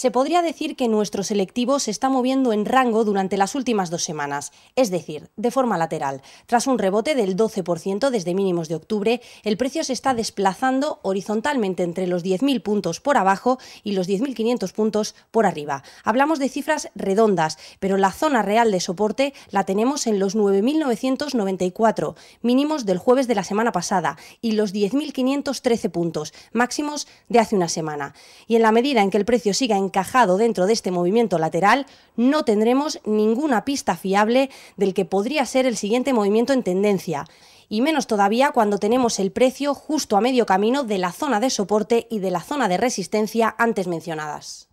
Se podría decir que nuestro selectivo se está moviendo en rango durante las últimas dos semanas, es decir, de forma lateral. Tras un rebote del 12% desde mínimos de octubre, el precio se está desplazando horizontalmente entre los 10.000 puntos por abajo y los 10.500 puntos por arriba. Hablamos de cifras redondas, pero la zona real de soporte la tenemos en los 9.994, mínimos del jueves de la semana pasada, y los 10.513 puntos, máximos de hace una semana. Y en la medida en que el precio siga en encajado dentro de este movimiento lateral, no tendremos ninguna pista fiable del que podría ser el siguiente movimiento en tendencia, y menos todavía cuando tenemos el precio justo a medio camino de la zona de soporte y de la zona de resistencia antes mencionadas.